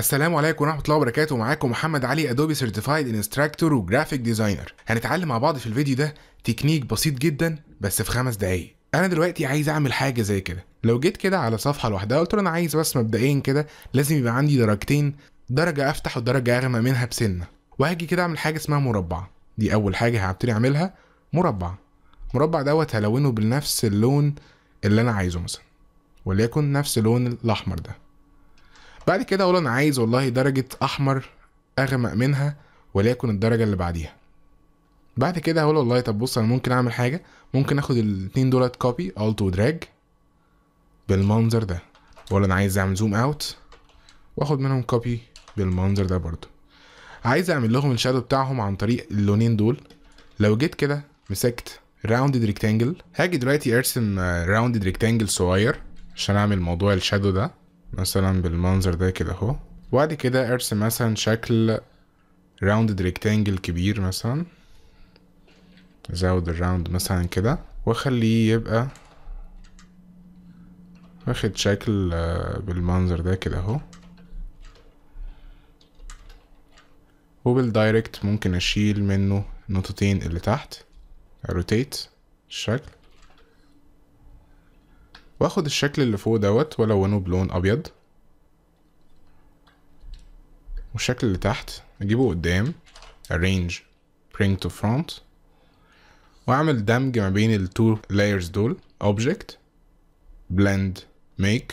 السلام عليكم ورحمه الله وبركاته معاكم محمد علي ادوبي سيرتيفايد انستراكتور وجرافيك ديزاينر هنتعلم مع بعض في الفيديو ده تكنيك بسيط جدا بس في خمس دقايق انا دلوقتي عايز اعمل حاجه زي كده لو جيت كده على صفحه لوحدها قلت له انا عايز بس مبدئيا كده لازم يبقى عندي درجتين درجه افتح ودرجه اغمى منها بسنه وهاجي كده اعمل حاجه اسمها مربع دي اول حاجه هبتدي اعملها مربع مربع دوت هلونه بنفس اللون اللي انا عايزه مثلا وليكن نفس لون الاحمر ده بعد كده اقول انا عايز والله درجه احمر اغمق منها وليكن الدرجه اللي بعديها بعد كده هقول والله طب بص انا ممكن اعمل حاجه ممكن اخد الاتنين دولت كوبي الت ودراج بالمنظر ده ولا انا عايز اعمل زوم اوت واخد منهم كوبي بالمنظر ده برضو عايز اعمل لهم الشادو بتاعهم عن طريق اللونين دول لو جيت كده مسكت راوندد ريكتانجل هاجي دلوقتي ارسم راوندد ريكتانجل صغير عشان اعمل موضوع الشادو ده مثلا بالمنظر ده كده اهو وبعد كده ارسم مثلا شكل راوندد ريكتانجل كبير مثلا زود الراوند مثلا كده واخليه يبقى واخد شكل آه، بالمنظر ده كده اهو وبالدايركت ممكن اشيل منه النقطتين اللي تحت روتيت الشكل واخد الشكل اللي فوق دوت والونه بلون ابيض والشكل اللي تحت اجيبه قدام arrange bring to front واعمل دمج ما بين التو layers دول object blend make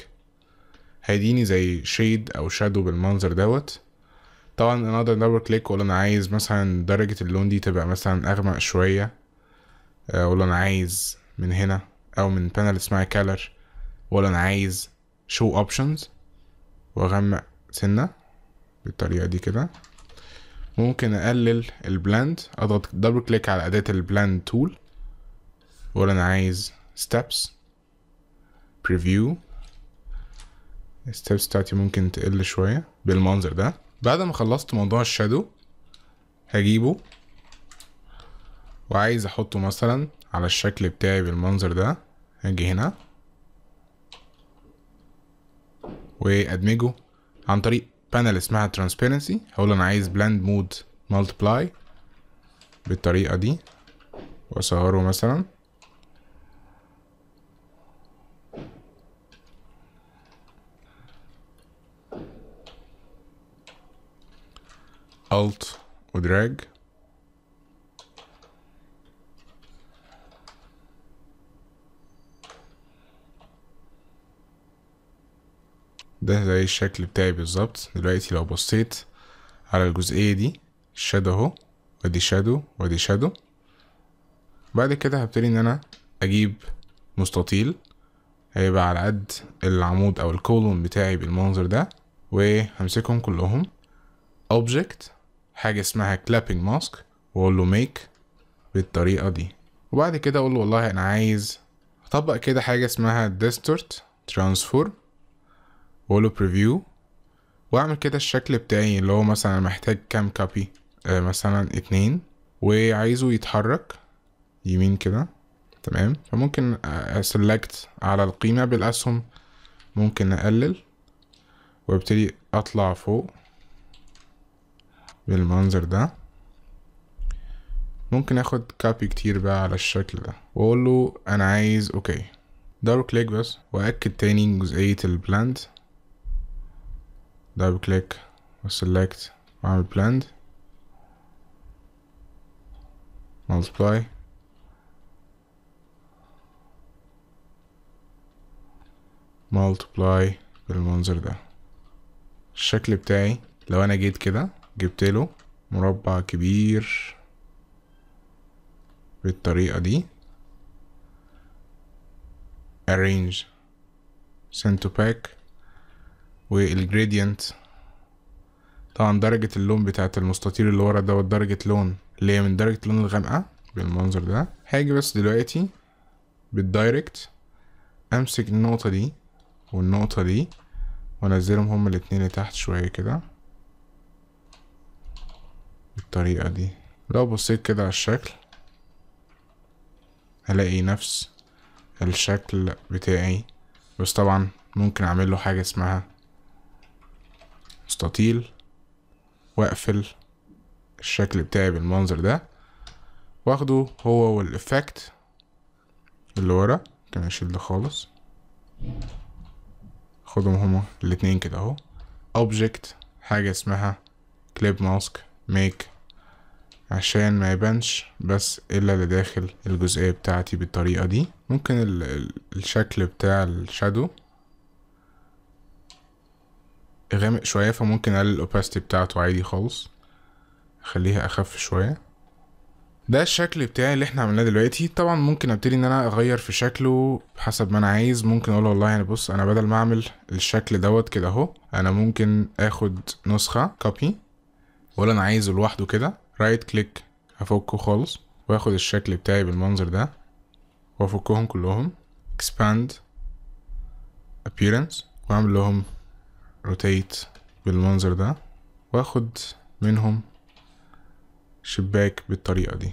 هيديني زي شيد او شادو بالمنظر دوت طبعا انا اقدر دبل كليك واقول انا عايز مثلا درجة اللون دي تبقى مثلا اغمق شوية آه، اقول انا عايز من هنا او من بانل اسمها كالر ولا انا عايز show options واغمق سنه بالطريقه دي كده ممكن اقلل البلاند اضغط دبل كليك على اداه البلاند تول واقول انا عايز steps preview steps بتاعتي ممكن تقل شويه بالمنظر ده بعد ما خلصت موضوع الشادو هجيبه وعايز احطه مثلا على الشكل بتاعي بالمنظر ده هاجي هنا وادمجه عن طريق بانل اسمها ترانسبيرنسي هقول انا عايز بلاند مود مالتبلاي بالطريقه دي واصغره مثلا alt ودراج ده زي الشكل بتاعي بالظبط دلوقتي لو بصيت على الجزئية دي الشادو اهو وادي شادو وادي شادو بعد كده هبتدي ان انا اجيب مستطيل هيبقى على قد العمود او الكولوم بتاعي بالمنظر ده وهمسكهم كلهم اوبجكت حاجة اسمها كلابينج ماسك واقول له ميك بالطريقة دي وبعد كده اقول له والله انا عايز اطبق كده حاجة اسمها ديستورت ترانسفورم واقوله بريفيو واعمل كده الشكل بتاعي اللي هو مثلا محتاج كام كابي آه مثلا اتنين وعايزه يتحرك يمين كده تمام فممكن اسلكت آه، على القيمة بالاسهم ممكن اقلل وابتدي اطلع فوق بالمنظر ده ممكن اخد كابي كتير بقى على الشكل ده واقول له انا عايز اوكي دارو كليك بس واكد تاني جزئية البلاند دبل كليك وسلكت واعمل بلند ملتبلاي ملتبلاي بالمنظر ده الشكل بتاعي لو انا جيت كده جبت له مربع كبير بالطريقة دي arrange send to pack والجريدينت طبعا درجة اللون بتاعة المستطيل اللي ورا دوت درجة لون اللي هي من درجة لون الغامقة بالمنظر ده هاجي بس دلوقتي بالدايركت امسك النقطة دي والنقطة دي وانزلهم هما الاتنين لتحت شوية كده بالطريقة دي لو بصيت كده على الشكل هلاقي نفس الشكل بتاعي بس طبعا ممكن اعمل له حاجة اسمها مستطيل واقفل الشكل بتاعي بالمنظر ده واخده هو والإفكت اللي ورا كان اشيل ده خالص خدهم هما الاتنين كده اهو اوبجكت حاجة اسمها كليب ماسك ميك عشان ما يبانش بس الا اللي داخل الجزئية بتاعتي بالطريقة دي ممكن الشكل بتاع الشادو غامق شوية فممكن اقلل الاوباستي بتاعته عادي خالص اخليها اخف شوية ده الشكل بتاعي اللي احنا عملناه دلوقتي طبعا ممكن ابتدي ان انا اغير في شكله حسب ما انا عايز ممكن اقول والله يعني بص انا بدل ما اعمل الشكل دوت كده اهو انا ممكن اخد نسخة كوبي ولا انا عايزه لوحده كده رايت كليك افكه خالص واخد الشكل بتاعي بالمنظر ده وافكهم كلهم expand appearance واعمل لهم روتيت بالمنظر ده واخد منهم شباك بالطريقة دي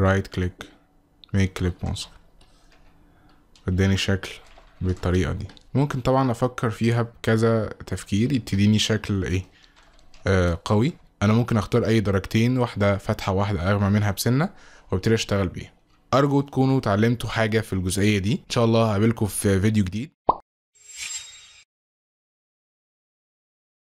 رايت كليك ميك كليب مونستر اداني شكل بالطريقة دي ممكن طبعا افكر فيها بكذا تفكير يبتديني شكل ايه آه قوي انا ممكن اختار اي درجتين واحدة فاتحة واحدة اغمى منها بسنة وابتدي اشتغل بيها ارجو تكونوا اتعلمتوا حاجه في الجزئيه دي ان شاء الله هقابلكم في فيديو جديد